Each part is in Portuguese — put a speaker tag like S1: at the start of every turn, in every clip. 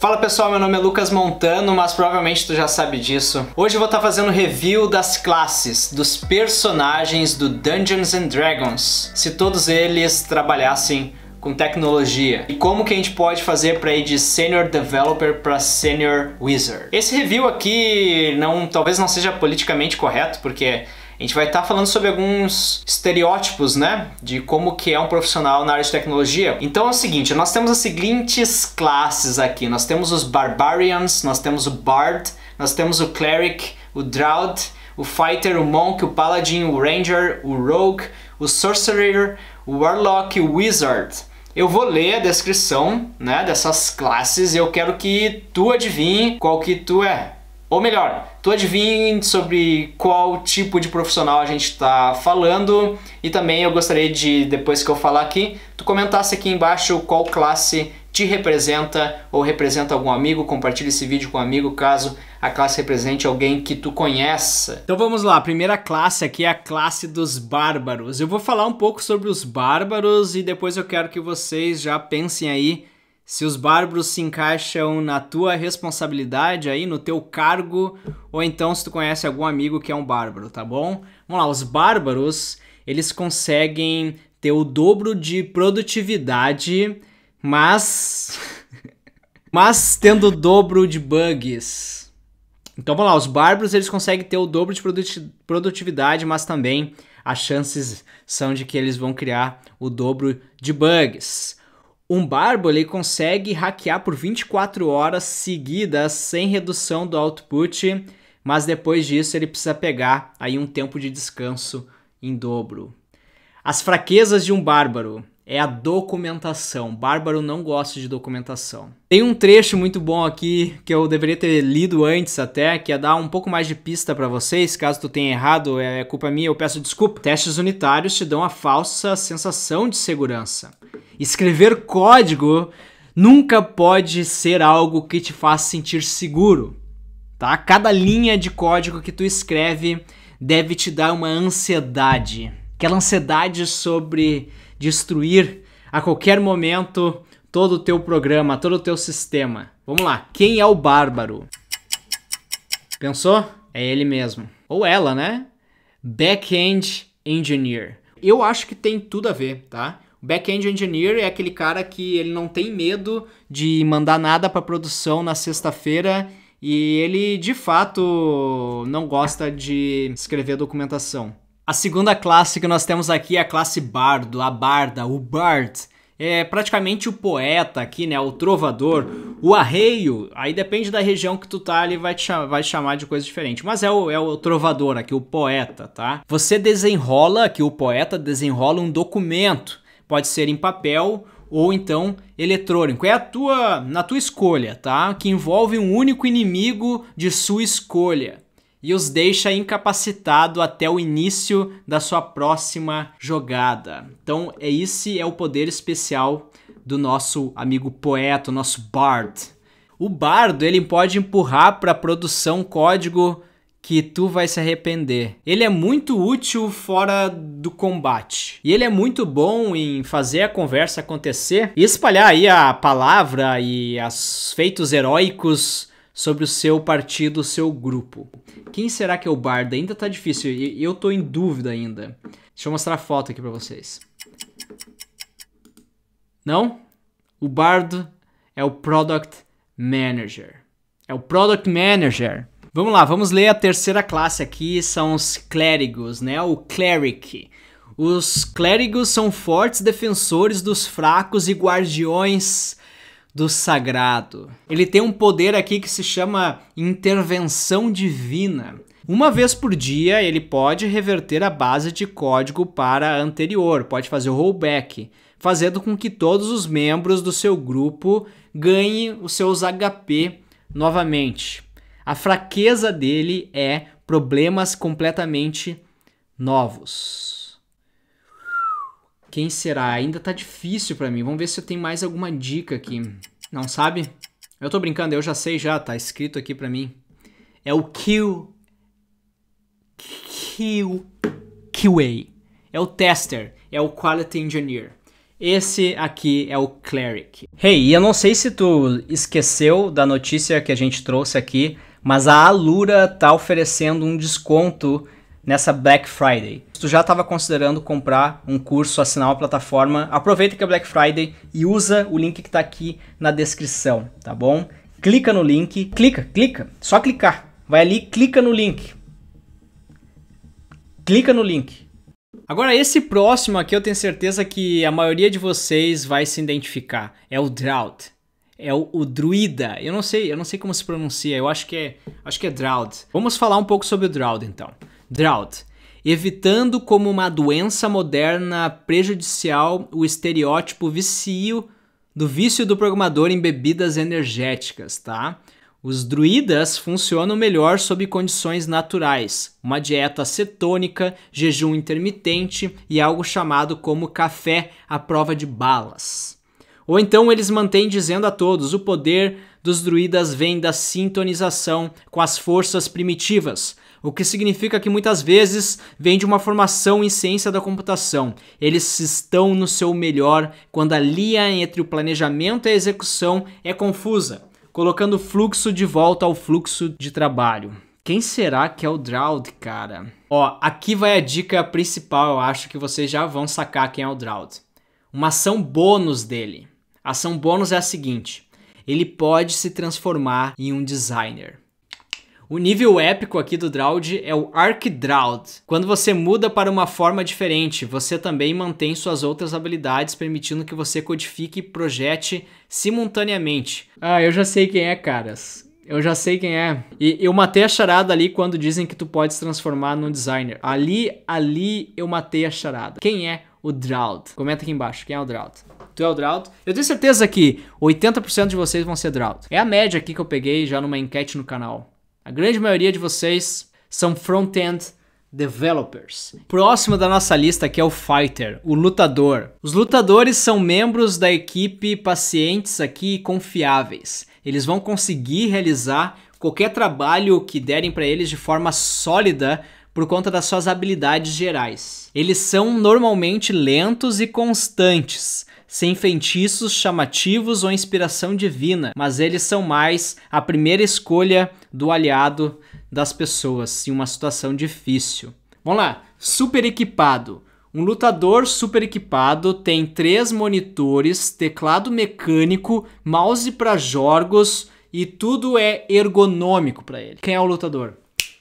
S1: Fala pessoal, meu nome é Lucas Montano, mas provavelmente tu já sabe disso. Hoje eu vou estar tá fazendo review das classes, dos personagens do Dungeons and Dragons, se todos eles trabalhassem com tecnologia e como que a gente pode fazer para ir de senior developer para senior wizard. Esse review aqui não talvez não seja politicamente correto, porque a gente vai estar tá falando sobre alguns estereótipos, né, de como que é um profissional na área de tecnologia. Então é o seguinte, nós temos as seguintes classes aqui. Nós temos os Barbarians, nós temos o Bard, nós temos o Cleric, o Drought, o Fighter, o Monk, o Paladin, o Ranger, o Rogue, o Sorcerer, o Warlock e o Wizard. Eu vou ler a descrição né, dessas classes e eu quero que tu adivinhe qual que tu é, ou melhor, tu adivinha sobre qual tipo de profissional a gente está falando e também eu gostaria de, depois que eu falar aqui, tu comentasse aqui embaixo qual classe te representa ou representa algum amigo, Compartilhe esse vídeo com um amigo caso a classe represente alguém que tu conheça. Então vamos lá, a primeira classe aqui é a classe dos bárbaros. Eu vou falar um pouco sobre os bárbaros e depois eu quero que vocês já pensem aí se os bárbaros se encaixam na tua responsabilidade aí, no teu cargo, ou então se tu conhece algum amigo que é um bárbaro, tá bom? Vamos lá, os bárbaros, eles conseguem ter o dobro de produtividade, mas mas tendo o dobro de bugs. Então vamos lá, os bárbaros eles conseguem ter o dobro de produti produtividade, mas também as chances são de que eles vão criar o dobro de bugs. Um Barbo ele consegue hackear por 24 horas seguidas sem redução do output, mas depois disso ele precisa pegar aí um tempo de descanso em dobro. As fraquezas de um bárbaro é a documentação. Bárbaro não gosta de documentação. Tem um trecho muito bom aqui que eu deveria ter lido antes até, que é dar um pouco mais de pista para vocês, caso tu tenha errado, é, é culpa minha, eu peço desculpa. Testes unitários te dão a falsa sensação de segurança. Escrever código nunca pode ser algo que te faça sentir seguro, tá? Cada linha de código que tu escreve deve te dar uma ansiedade, aquela ansiedade sobre destruir a qualquer momento todo o teu programa, todo o teu sistema. Vamos lá, quem é o bárbaro? Pensou? É ele mesmo. Ou ela, né? Back-end engineer. Eu acho que tem tudo a ver, tá? Back-end engineer é aquele cara que ele não tem medo de mandar nada para produção na sexta-feira e ele de fato não gosta de escrever documentação. A segunda classe que nós temos aqui é a classe bardo, a barda, o bard. É praticamente o poeta aqui, né? O trovador, o arreio. Aí depende da região que tu tá ali, vai te chamar, vai te chamar de coisa diferente. Mas é o, é o trovador aqui, o poeta, tá? Você desenrola, aqui o poeta desenrola um documento. Pode ser em papel ou então eletrônico. É a tua, na tua escolha, tá? Que envolve um único inimigo de sua escolha e os deixa incapacitado até o início da sua próxima jogada. Então, é esse é o poder especial do nosso amigo poeta, o nosso Bard. O bardo, ele pode empurrar para a produção código que tu vai se arrepender. Ele é muito útil fora do combate. E ele é muito bom em fazer a conversa acontecer e espalhar aí a palavra e os feitos heróicos sobre o seu partido, o seu grupo. Quem será que é o Bardo? Ainda tá difícil, eu tô em dúvida ainda. Deixa eu mostrar a foto aqui pra vocês. Não? O Bardo é o Product Manager. É o Product Manager. Vamos lá, vamos ler a terceira classe aqui, são os clérigos, né? O cleric. Os clérigos são fortes defensores dos fracos e guardiões do sagrado. Ele tem um poder aqui que se chama intervenção divina. Uma vez por dia, ele pode reverter a base de código para a anterior, pode fazer o rollback, fazendo com que todos os membros do seu grupo ganhem os seus HP novamente. A fraqueza dele é problemas completamente novos. Quem será? Ainda tá difícil pra mim. Vamos ver se eu tenho mais alguma dica aqui. Não sabe? Eu tô brincando, eu já sei já, tá escrito aqui pra mim. É o Q... Q... QA. É o tester, é o quality engineer. Esse aqui é o cleric. Hey, eu não sei se tu esqueceu da notícia que a gente trouxe aqui, mas a Alura tá oferecendo um desconto nessa Black Friday. Se tu já estava considerando comprar um curso, assinar uma plataforma, aproveita que é Black Friday e usa o link que está aqui na descrição, tá bom? Clica no link, clica, clica, só clicar. Vai ali, clica no link. Clica no link. Agora, esse próximo aqui eu tenho certeza que a maioria de vocês vai se identificar. É o Drought é o, o, druida. Eu não sei, eu não sei como se pronuncia. Eu acho que é, acho que é Droud. Vamos falar um pouco sobre o Drought, então drought, evitando como uma doença moderna prejudicial o estereótipo vicio do vício do programador em bebidas energéticas, tá? Os druidas funcionam melhor sob condições naturais, uma dieta cetônica, jejum intermitente e algo chamado como café à prova de balas. Ou então eles mantêm dizendo a todos: o poder dos druidas vem da sintonização com as forças primitivas, o que significa que muitas vezes vem de uma formação em ciência da computação. Eles estão no seu melhor quando a linha entre o planejamento e a execução é confusa, colocando o fluxo de volta ao fluxo de trabalho. Quem será que é o Draude, cara? Ó, aqui vai a dica principal, eu acho que vocês já vão sacar quem é o Draude. Uma ação bônus dele. A ação bônus é a seguinte: ele pode se transformar em um designer. O nível épico aqui do Droud é o Arc-Droud. Quando você muda para uma forma diferente, você também mantém suas outras habilidades, permitindo que você codifique e projete simultaneamente. Ah, eu já sei quem é, caras. Eu já sei quem é. E eu matei a charada ali quando dizem que tu pode se transformar num designer. Ali, ali eu matei a charada. Quem é o Drought? Comenta aqui embaixo, quem é o Drought? Tu é o Drought? Eu tenho certeza que 80% de vocês vão ser Drought. É a média aqui que eu peguei já numa enquete no canal. A grande maioria de vocês são front-end developers. Próximo da nossa lista aqui é o fighter, o lutador. Os lutadores são membros da equipe pacientes aqui e confiáveis. Eles vão conseguir realizar qualquer trabalho que derem para eles de forma sólida por conta das suas habilidades gerais. Eles são normalmente lentos e constantes, sem feitiços chamativos ou inspiração divina, mas eles são mais a primeira escolha do aliado das pessoas em uma situação difícil. Vamos lá, super equipado. Um lutador super equipado tem três monitores, teclado mecânico, mouse para jogos e tudo é ergonômico para ele. Quem é o lutador?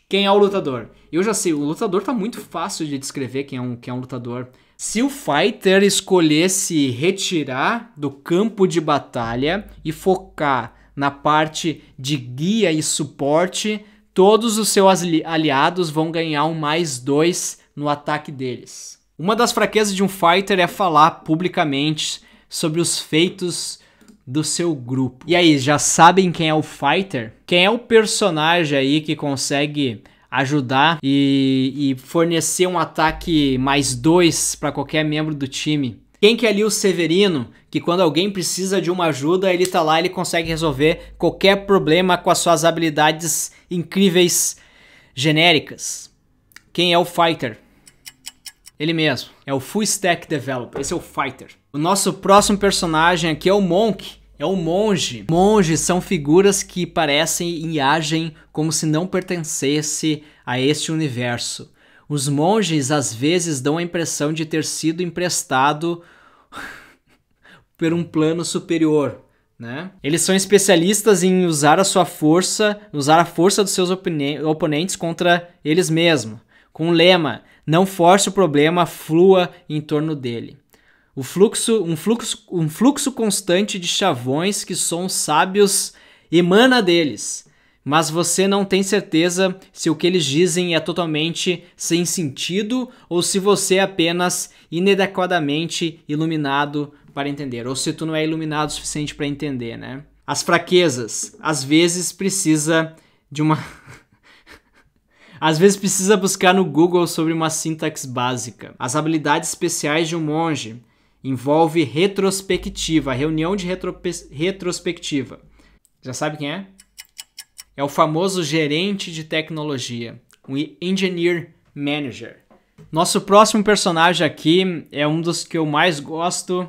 S1: Quem é o lutador? Eu já sei, o lutador tá muito fácil de descrever quem é um, quem é um lutador. Se o fighter escolhesse retirar do campo de batalha e focar na parte de guia e suporte, todos os seus aliados vão ganhar um mais dois no ataque deles. Uma das fraquezas de um fighter é falar publicamente sobre os feitos do seu grupo. E aí, já sabem quem é o fighter? Quem é o personagem aí que consegue ajudar e, e fornecer um ataque mais dois para qualquer membro do time. Quem que é ali o Severino, que quando alguém precisa de uma ajuda, ele tá lá, ele consegue resolver qualquer problema com as suas habilidades incríveis genéricas. Quem é o Fighter? Ele mesmo, é o Full Stack Developer, esse é o Fighter. O nosso próximo personagem aqui é o Monk, é um monge. Monges são figuras que parecem e agem como se não pertencesse a este universo. Os monges às vezes dão a impressão de ter sido emprestado por um plano superior, né? Eles são especialistas em usar a sua força, usar a força dos seus oponentes contra eles mesmos, com o lema: não force o problema, flua em torno dele. O fluxo, um fluxo, um fluxo constante de chavões que são sábios emana deles, mas você não tem certeza se o que eles dizem é totalmente sem sentido ou se você é apenas inadequadamente iluminado para entender, ou se tu não é iluminado o suficiente para entender, né? As fraquezas, às vezes precisa de uma Às vezes precisa buscar no Google sobre uma sintaxe básica. As habilidades especiais de um monge. Envolve retrospectiva, reunião de retrospectiva. Já sabe quem é? É o famoso gerente de tecnologia, o engineer manager. Nosso próximo personagem aqui é um dos que eu mais gosto,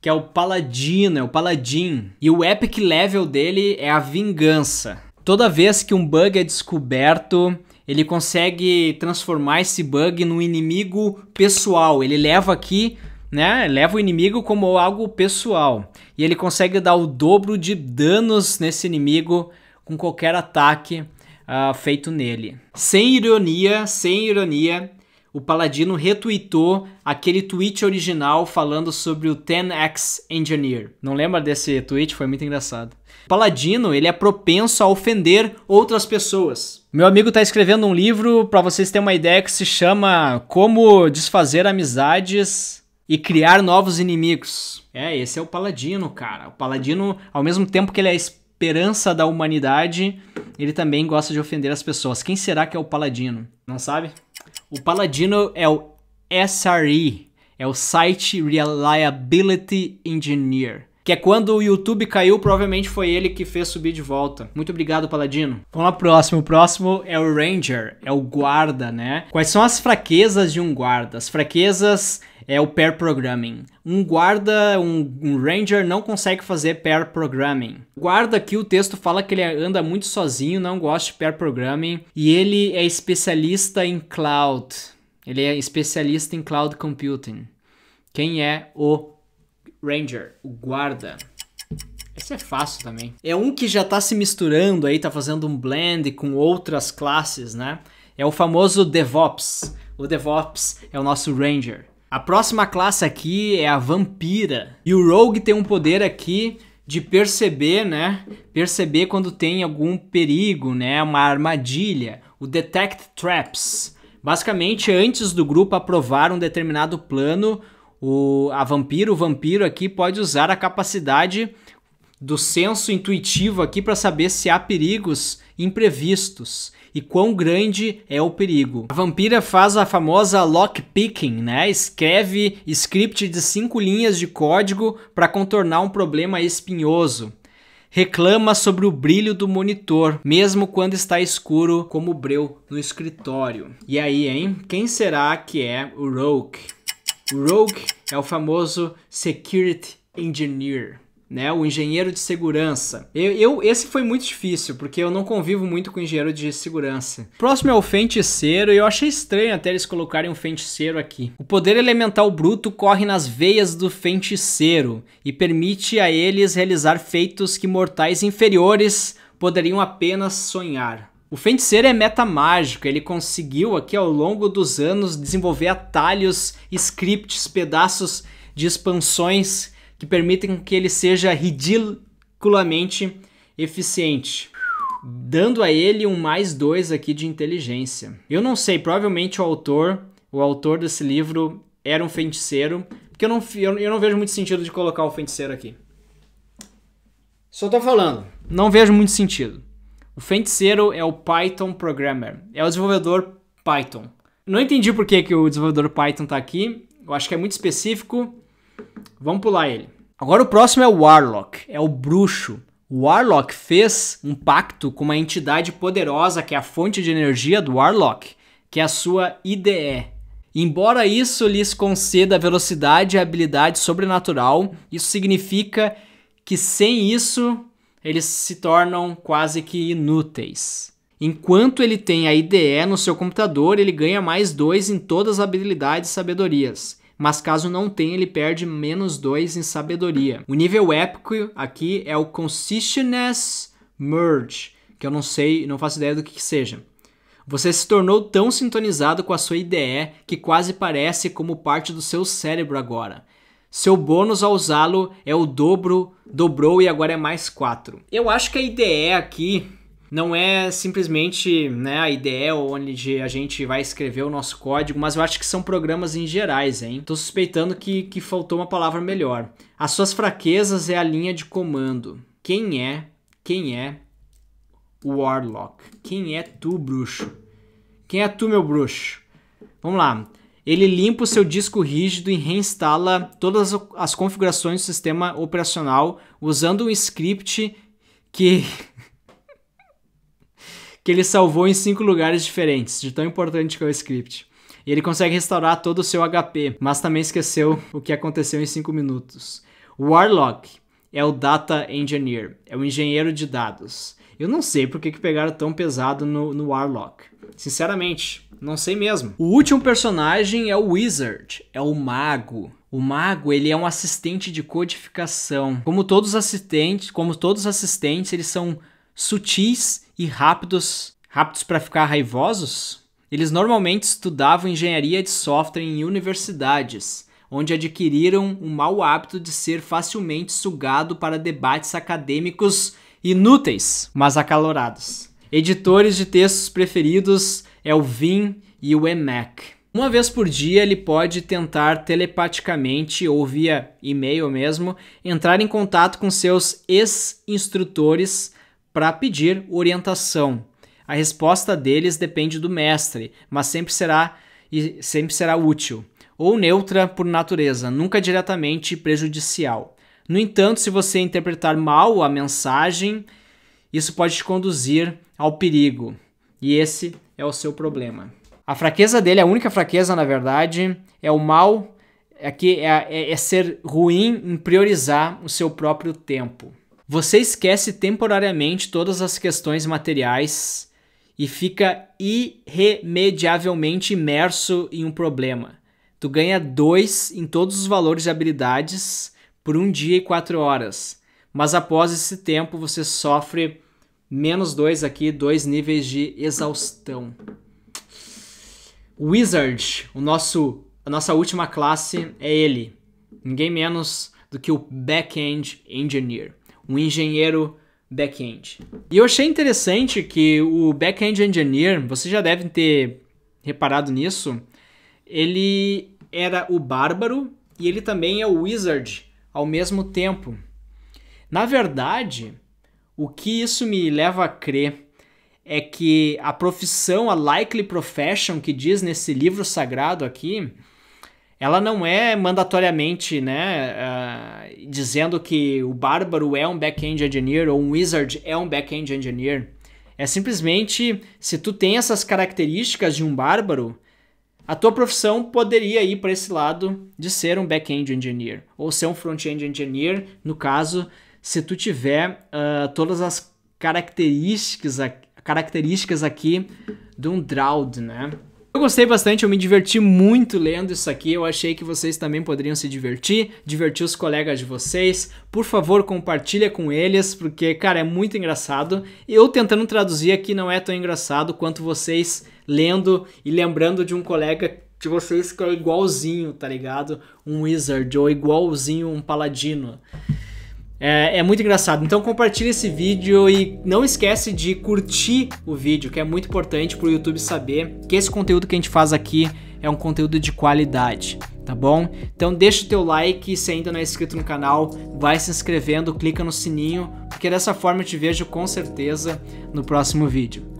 S1: que é o Paladino, é o Paladin. E o epic level dele é a vingança. Toda vez que um bug é descoberto, ele consegue transformar esse bug num inimigo pessoal. Ele leva aqui né, leva o inimigo como algo pessoal. E ele consegue dar o dobro de danos nesse inimigo com qualquer ataque uh, feito nele. Sem ironia, sem ironia, o Paladino retweetou aquele tweet original falando sobre o 10x Engineer. Não lembra desse tweet? Foi muito engraçado. O Paladino, ele é propenso a ofender outras pessoas. Meu amigo está escrevendo um livro, para vocês terem uma ideia, que se chama Como Desfazer Amizades e criar novos inimigos. É, esse é o Paladino, cara. O Paladino, ao mesmo tempo que ele é a esperança da humanidade, ele também gosta de ofender as pessoas. Quem será que é o Paladino? Não sabe? O Paladino é o SRE, é o Site Reliability Engineer. Que é quando o YouTube caiu, provavelmente foi ele que fez subir de volta. Muito obrigado, Paladino. Vamos lá, próximo. O próximo é o Ranger, é o guarda, né? Quais são as fraquezas de um guarda? As fraquezas é o pair programming. Um guarda, um, um ranger não consegue fazer pair programming. Guarda aqui o texto fala que ele anda muito sozinho, não gosta de pair programming e ele é especialista em cloud. Ele é especialista em cloud computing. Quem é o ranger, o guarda? Esse é fácil também. É um que já está se misturando aí, está fazendo um blend com outras classes, né? É o famoso DevOps. O DevOps é o nosso Ranger. A próxima classe aqui é a Vampira. E o Rogue tem um poder aqui de perceber, né? Perceber quando tem algum perigo, né? Uma armadilha. O Detect Traps. Basicamente, antes do grupo aprovar um determinado plano, o, a vampiro, o vampiro aqui pode usar a capacidade do senso intuitivo aqui para saber se há perigos imprevistos e quão grande é o perigo. A vampira faz a famosa lockpicking, né? Escreve script de cinco linhas de código para contornar um problema espinhoso. Reclama sobre o brilho do monitor, mesmo quando está escuro, como o breu no escritório. E aí, hein? Quem será que é o Rogue? O Rogue é o famoso Security Engineer né? O engenheiro de segurança. Eu, eu, esse foi muito difícil, porque eu não convivo muito com engenheiro de segurança. Próximo é o feiticeiro, e eu achei estranho até eles colocarem um feiticeiro aqui. O poder elemental bruto corre nas veias do feiticeiro e permite a eles realizar feitos que mortais inferiores poderiam apenas sonhar. O feiticeiro é meta mágico, ele conseguiu aqui ao longo dos anos desenvolver atalhos, scripts, pedaços de expansões que permitem que ele seja ridiculamente eficiente, dando a ele um mais dois aqui de inteligência. Eu não sei, provavelmente o autor, o autor desse livro era um feiticeiro, porque eu não, eu, eu não vejo muito sentido de colocar o feiticeiro aqui. Só tô falando, não vejo muito sentido. O feiticeiro é o Python Programmer, é o desenvolvedor Python. Não entendi por que, que o desenvolvedor Python está aqui, eu acho que é muito específico, Vamos pular ele. Agora o próximo é o Warlock, é o bruxo. O Warlock fez um pacto com uma entidade poderosa que é a fonte de energia do Warlock, que é a sua IDE. Embora isso lhes conceda velocidade e habilidade sobrenatural, isso significa que sem isso eles se tornam quase que inúteis. Enquanto ele tem a IDE no seu computador, ele ganha mais dois em todas as habilidades e sabedorias mas caso não tenha, ele perde menos 2 em sabedoria. O nível épico aqui é o Consciousness Merge, que eu não sei, não faço ideia do que, que seja. Você se tornou tão sintonizado com a sua IDE que quase parece como parte do seu cérebro agora. Seu bônus ao usá-lo é o dobro, dobrou e agora é mais 4. Eu acho que a IDE aqui não é simplesmente né, a ideia onde a gente vai escrever o nosso código, mas eu acho que são programas em gerais, hein? Tô suspeitando que, que faltou uma palavra melhor. As suas fraquezas é a linha de comando. Quem é? Quem é Warlock? Quem é tu, bruxo? Quem é tu, meu bruxo? Vamos lá. Ele limpa o seu disco rígido e reinstala todas as configurações do sistema operacional usando um script que que ele salvou em cinco lugares diferentes, de tão importante que é o script. E ele consegue restaurar todo o seu HP, mas também esqueceu o que aconteceu em cinco minutos. O Warlock é o Data Engineer, é o engenheiro de dados. Eu não sei por que, que pegaram tão pesado no, no Warlock. Sinceramente, não sei mesmo. O último personagem é o Wizard, é o mago. O mago, ele é um assistente de codificação. Como todos os assistentes, como todos os assistentes, eles são sutis e rápidos, rápidos para ficar raivosos, eles normalmente estudavam engenharia de software em universidades, onde adquiriram o um mau hábito de ser facilmente sugado para debates acadêmicos inúteis, mas acalorados. Editores de textos preferidos é o Vim e o Emac. Uma vez por dia, ele pode tentar telepaticamente ou via e-mail mesmo entrar em contato com seus ex-instrutores para pedir orientação. A resposta deles depende do mestre, mas sempre será e sempre será útil ou neutra por natureza, nunca diretamente prejudicial. No entanto, se você interpretar mal a mensagem, isso pode te conduzir ao perigo, e esse é o seu problema. A fraqueza dele, a única fraqueza, na verdade, é o mal, é, que, é, é, é ser ruim em priorizar o seu próprio tempo. Você esquece temporariamente todas as questões materiais e fica irremediavelmente imerso em um problema. Tu ganha dois em todos os valores de habilidades por um dia e quatro horas. Mas após esse tempo, você sofre menos dois aqui, dois níveis de exaustão. Wizard, o nosso, a nossa última classe é ele. Ninguém menos do que o back-end Engineer um engenheiro back-end. E eu achei interessante que o back-end engineer, vocês já devem ter reparado nisso, ele era o bárbaro e ele também é o wizard ao mesmo tempo. Na verdade, o que isso me leva a crer é que a profissão, a likely profession que diz nesse livro sagrado aqui, ela não é mandatoriamente, né, uh, dizendo que o Bárbaro é um back-end engineer ou um Wizard é um back-end engineer. É simplesmente, se tu tem essas características de um Bárbaro, a tua profissão poderia ir para esse lado de ser um back-end engineer ou ser um front-end engineer, no caso, se tu tiver uh, todas as características, características aqui de um drought, né? Eu gostei bastante, eu me diverti muito lendo isso aqui. Eu achei que vocês também poderiam se divertir, divertir os colegas de vocês. Por favor, compartilha com eles, porque, cara, é muito engraçado. Eu tentando traduzir aqui não é tão engraçado quanto vocês lendo e lembrando de um colega de vocês que é igualzinho, tá ligado? Um wizard ou igualzinho um paladino. É, é, muito engraçado. Então compartilha esse vídeo e não esquece de curtir o vídeo, que é muito importante para o YouTube saber que esse conteúdo que a gente faz aqui é um conteúdo de qualidade, tá bom? Então deixa o teu like, se ainda não é inscrito no canal, vai se inscrevendo, clica no sininho, porque dessa forma eu te vejo com certeza no próximo vídeo.